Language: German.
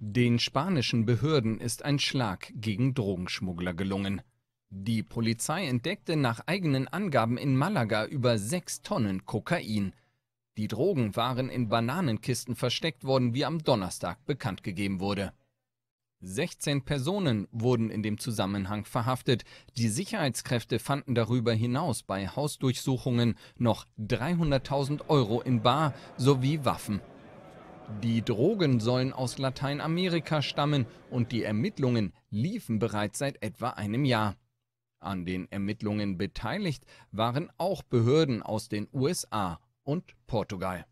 Den spanischen Behörden ist ein Schlag gegen Drogenschmuggler gelungen. Die Polizei entdeckte nach eigenen Angaben in Malaga über sechs Tonnen Kokain. Die Drogen waren in Bananenkisten versteckt worden, wie am Donnerstag bekannt gegeben wurde. 16 Personen wurden in dem Zusammenhang verhaftet. Die Sicherheitskräfte fanden darüber hinaus bei Hausdurchsuchungen noch 300.000 Euro in Bar sowie Waffen die Drogen sollen aus Lateinamerika stammen und die Ermittlungen liefen bereits seit etwa einem Jahr. An den Ermittlungen beteiligt waren auch Behörden aus den USA und Portugal.